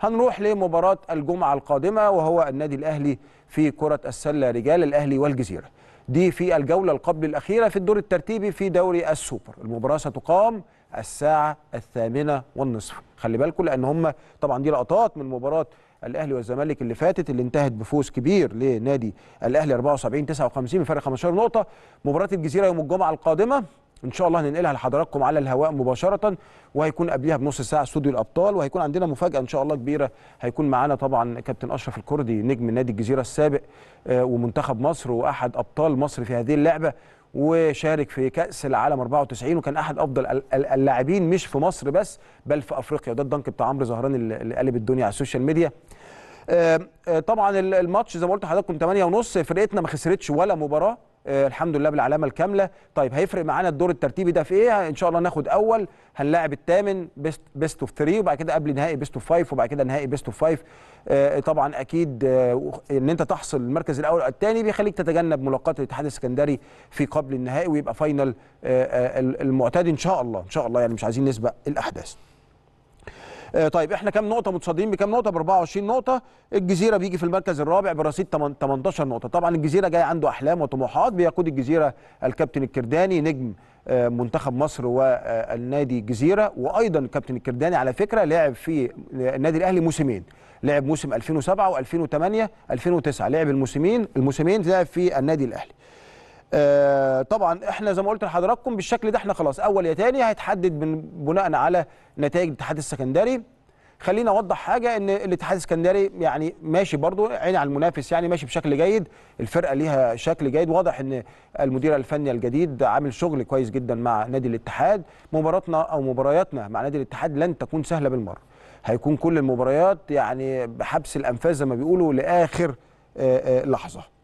هنروح لمباراة الجمعة القادمة وهو النادي الأهلي في كرة السلة رجال الأهلي والجزيرة دي في الجولة القبل الأخيرة في الدور الترتيبي في دوري السوبر المباراة ستقام الساعة الثامنة والنصف خلي بالكم لأن هم طبعا دي لقطات من مباراة الاهلي والزمالك اللي فاتت اللي انتهت بفوز كبير لنادي الاهلي 74 59 بفارق 15 نقطه مباراه الجزيره يوم الجمعه القادمه ان شاء الله هننقلها لحضراتكم على الهواء مباشره وهيكون قبلها بنص ساعه استوديو الابطال وهيكون عندنا مفاجاه ان شاء الله كبيره هيكون معانا طبعا كابتن اشرف الكردي نجم نادي الجزيره السابق آه، ومنتخب مصر واحد ابطال مصر في هذه اللعبه وشارك في كاس العالم 94 وكان احد افضل اللاعبين مش في مصر بس بل في افريقيا وده الدنك بتاع عمرو زهران اللي قلب الدنيا على السوشيال ميديا آه، آه، طبعا الماتش زي ما قلت لحضراتكم 8 ونص فرقتنا ما خسرتش ولا مباراه آه، الحمد لله بالعلامه الكامله طيب هيفرق معانا الدور الترتيبي ده في ايه ان شاء الله ناخد اول هنلاعب الثامن بيست بيست اوف 3 وبعد كده قبل نهائي بيست اوف 5 وبعد كده نهائي بيست اوف 5 آه طبعا اكيد آه ان انت تحصل المركز الاول او الثاني بيخليك تتجنب ملاقاه الاتحاد السكندري في قبل النهائي ويبقى فاينل آه, آه، المعتاد ان شاء الله ان شاء الله يعني مش عايزين نسبق الاحداث آه، طيب احنا كام نقطه متصدرين بكام نقطه ب 24 نقطه الجزيره بيجي في المركز الرابع برصيد 18 نقطه طبعا الجزيره جاي عنده احلام وطموحات بيقود الجزيره الكابتن الكرداني نجم آه، منتخب مصر والنادي الجزيره وايضا الكابتن الكرداني على فكره لعب في النادي الاهلي موسمين لعب موسم 2007 و2008 2009 لعب الموسمين الموسمين لعب في النادي الاهلي آه، طبعا احنا زي ما قلت لحضراتكم بالشكل ده احنا خلاص اول يا تاني هيتحدد بناء على نتائج الاتحاد السكندري خلينا اوضح حاجه ان الاتحاد السكندري يعني ماشي برضو عين على المنافس يعني ماشي بشكل جيد الفرقه ليها شكل جيد واضح ان المدير الفني الجديد عامل شغل كويس جدا مع نادي الاتحاد مباراتنا او مبارياتنا مع نادي الاتحاد لن تكون سهله بالمره هيكون كل المباريات يعني بحبس الانفاس زي ما بيقولوا لاخر آه، آه، لحظه